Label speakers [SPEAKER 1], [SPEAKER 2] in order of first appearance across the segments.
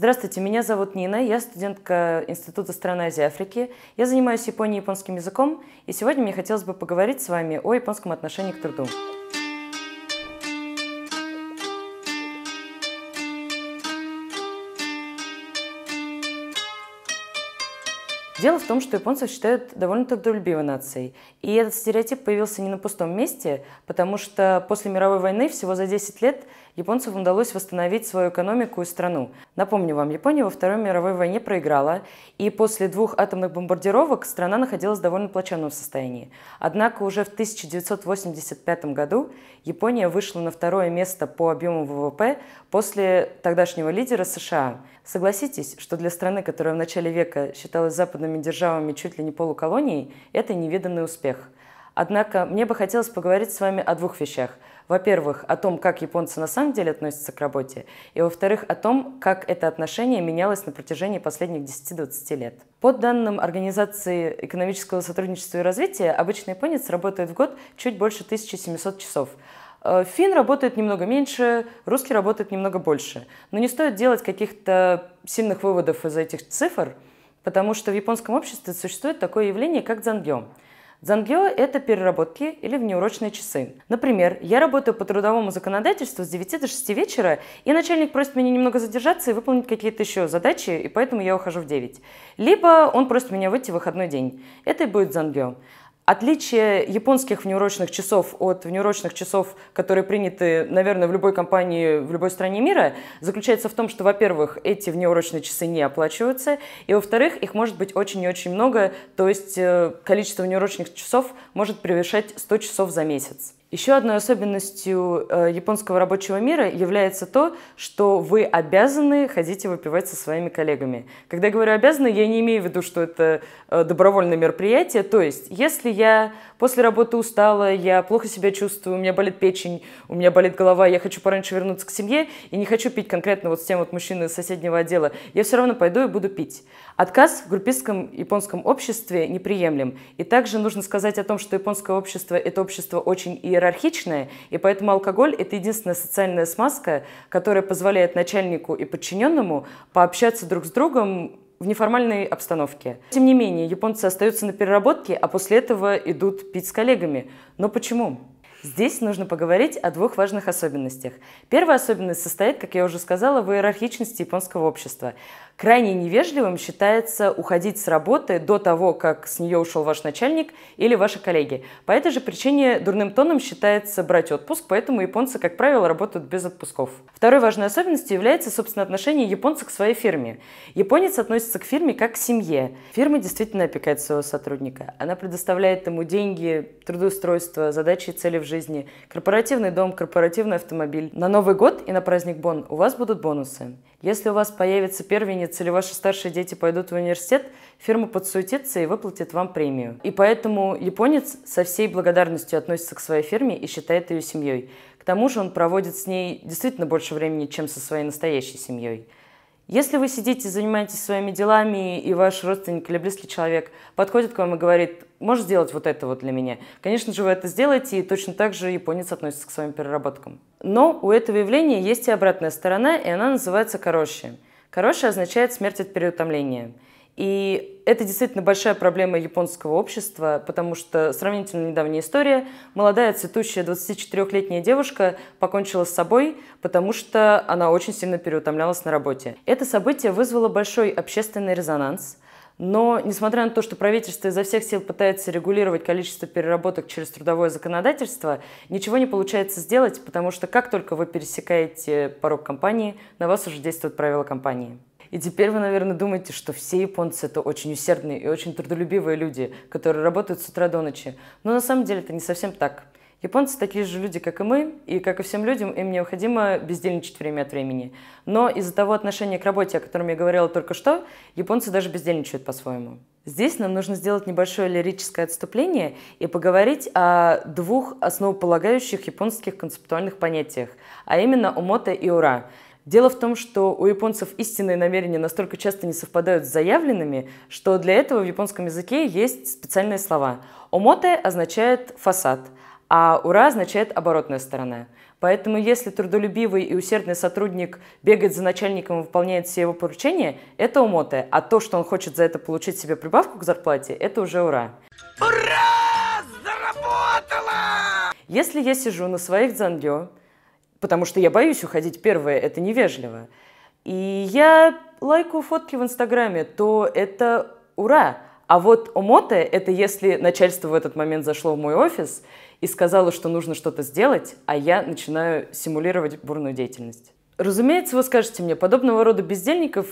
[SPEAKER 1] Здравствуйте, меня зовут Нина, я студентка Института стран Азии и Африки. Я занимаюсь Японией и японским языком, и сегодня мне хотелось бы поговорить с вами о японском отношении к труду. Дело в том, что японцы считают довольно трудолюбивой нацией. И этот стереотип появился не на пустом месте, потому что после мировой войны всего за 10 лет японцам удалось восстановить свою экономику и страну. Напомню вам, Япония во Второй мировой войне проиграла, и после двух атомных бомбардировок страна находилась в довольно плачевном состоянии. Однако уже в 1985 году Япония вышла на второе место по объему ВВП после тогдашнего лидера США. Согласитесь, что для страны, которая в начале века считалась западными державами чуть ли не полуколонией, это невиданный успех – Однако мне бы хотелось поговорить с вами о двух вещах. Во-первых, о том, как японцы на самом деле относятся к работе, и во-вторых, о том, как это отношение менялось на протяжении последних 10-20 лет. По данным Организации экономического сотрудничества и развития, обычный японец работает в год чуть больше 1700 часов, э, Фин работает немного меньше, русский работает немного больше. Но не стоит делать каких-то сильных выводов из этих цифр, потому что в японском обществе существует такое явление, как дзангё. Дзангё – это переработки или внеурочные часы. Например, я работаю по трудовому законодательству с 9 до 6 вечера, и начальник просит меня немного задержаться и выполнить какие-то еще задачи, и поэтому я ухожу в 9. Либо он просит меня выйти в выходной день. Это и будет дзангё. Отличие японских внеурочных часов от внеурочных часов, которые приняты, наверное, в любой компании, в любой стране мира, заключается в том, что, во-первых, эти внеурочные часы не оплачиваются, и, во-вторых, их может быть очень и очень много, то есть э, количество внеурочных часов может превышать 100 часов за месяц. Еще одной особенностью э, японского рабочего мира является то, что вы обязаны ходить и выпивать со своими коллегами. Когда я говорю «обязаны», я не имею в виду, что это э, добровольное мероприятие. То есть, если я после работы устала, я плохо себя чувствую, у меня болит печень, у меня болит голова, я хочу пораньше вернуться к семье и не хочу пить конкретно вот с тем вот мужчиной из соседнего отдела, я все равно пойду и буду пить. Отказ в группистском японском обществе неприемлем. И также нужно сказать о том, что японское общество – это общество очень и иерархичное, и поэтому алкоголь – это единственная социальная смазка, которая позволяет начальнику и подчиненному пообщаться друг с другом в неформальной обстановке. Тем не менее, японцы остаются на переработке, а после этого идут пить с коллегами. Но почему? Здесь нужно поговорить о двух важных особенностях. Первая особенность состоит, как я уже сказала, в иерархичности японского общества. Крайне невежливым считается уходить с работы до того, как с нее ушел ваш начальник или ваши коллеги. По этой же причине дурным тоном считается брать отпуск, поэтому японцы, как правило, работают без отпусков. Второй важной особенностью является, собственно, отношение японца к своей фирме. Японец относится к фирме как к семье. Фирма действительно опекает своего сотрудника. Она предоставляет ему деньги, трудоустройство, задачи и цели в жизни жизни. Корпоративный дом, корпоративный автомобиль. На Новый год и на праздник Бон у вас будут бонусы. Если у вас появится первенец или ваши старшие дети пойдут в университет, фирма подсуетится и выплатит вам премию. И поэтому японец со всей благодарностью относится к своей фирме и считает ее семьей. К тому же он проводит с ней действительно больше времени, чем со своей настоящей семьей. Если вы сидите, занимаетесь своими делами, и ваш родственник или близкий человек подходит к вам и говорит, можешь сделать вот это вот для меня, конечно же, вы это сделаете, и точно так же японец относится к своим переработкам. Но у этого явления есть и обратная сторона, и она называется короче. Короче означает смерть от переутомления. И это действительно большая проблема японского общества, потому что сравнительно недавняя история. Молодая цветущая 24-летняя девушка покончила с собой, потому что она очень сильно переутомлялась на работе. Это событие вызвало большой общественный резонанс. Но, несмотря на то, что правительство изо всех сил пытается регулировать количество переработок через трудовое законодательство, ничего не получается сделать, потому что как только вы пересекаете порог компании, на вас уже действуют правила компании. И теперь вы, наверное, думаете, что все японцы это очень усердные и очень трудолюбивые люди, которые работают с утра до ночи. Но на самом деле это не совсем так. Японцы такие же люди, как и мы, и, как и всем людям, им необходимо бездельничать время от времени. Но из-за того отношения к работе, о котором я говорила только что, японцы даже бездельничают по-своему. Здесь нам нужно сделать небольшое лирическое отступление и поговорить о двух основополагающих японских концептуальных понятиях, а именно «умота» и «ура». Дело в том, что у японцев истинные намерения настолько часто не совпадают с заявленными, что для этого в японском языке есть специальные слова. Омоте означает фасад, а ура означает оборотная сторона. Поэтому если трудолюбивый и усердный сотрудник бегает за начальником и выполняет все его поручения, это умоте, а то, что он хочет за это получить себе прибавку к зарплате, это уже ура. Ура! Заработала! Если я сижу на своих дзандё, потому что я боюсь уходить первое, это невежливо. И я лайкаю фотки в Инстаграме, то это ура. А вот омоте – это если начальство в этот момент зашло в мой офис и сказала, что нужно что-то сделать, а я начинаю симулировать бурную деятельность. Разумеется, вы скажете мне, подобного рода бездельников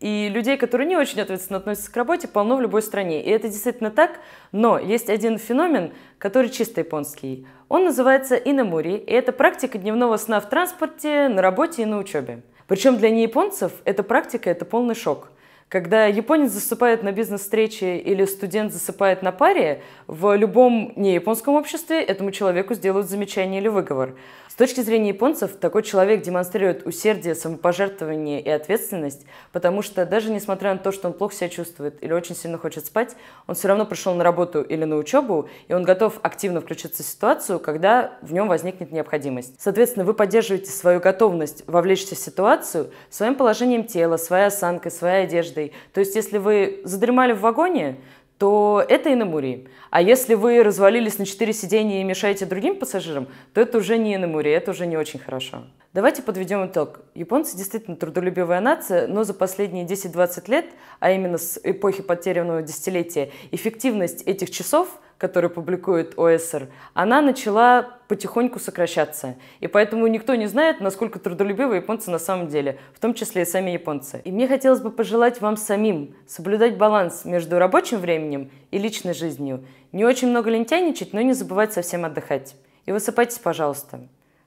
[SPEAKER 1] и людей, которые не очень ответственно относятся к работе, полно в любой стране. И это действительно так, но есть один феномен, который чисто японский. Он называется инамури, и это практика дневного сна в транспорте, на работе и на учебе. Причем для неяпонцев эта практика – это полный шок – когда японец засыпает на бизнес-встрече или студент засыпает на паре, в любом неяпонском обществе этому человеку сделают замечание или выговор. С точки зрения японцев, такой человек демонстрирует усердие, самопожертвование и ответственность, потому что даже несмотря на то, что он плохо себя чувствует или очень сильно хочет спать, он все равно пришел на работу или на учебу, и он готов активно включиться в ситуацию, когда в нем возникнет необходимость. Соответственно, вы поддерживаете свою готовность вовлечься в ситуацию своим положением тела, своей осанкой, своей одеждой. То есть, если вы задремали в вагоне, то это иномурии. А если вы развалились на четыре сидения и мешаете другим пассажирам, то это уже не иномурии, это уже не очень хорошо. Давайте подведем итог. Японцы действительно трудолюбивая нация, но за последние 10-20 лет, а именно с эпохи потерянного десятилетия, эффективность этих часов – который публикует ОСР, она начала потихоньку сокращаться. И поэтому никто не знает, насколько трудолюбивы японцы на самом деле, в том числе и сами японцы. И мне хотелось бы пожелать вам самим соблюдать баланс между рабочим временем и личной жизнью. Не очень много лентяйничать, но не забывать совсем отдыхать. И высыпайтесь, пожалуйста.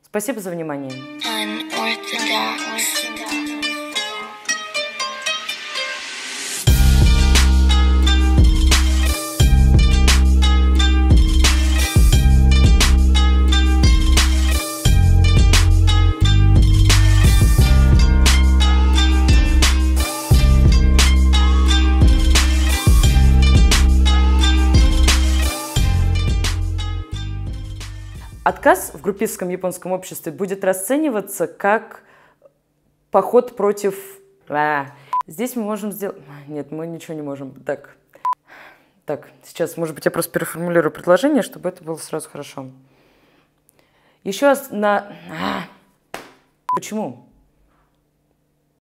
[SPEAKER 1] Спасибо за внимание. Unorthodox. Отказ в группистском японском обществе будет расцениваться как поход против... А, здесь мы можем сделать... Нет, мы ничего не можем. Так, так, сейчас, может быть, я просто переформулирую предложение, чтобы это было сразу хорошо. Еще раз на... А, почему?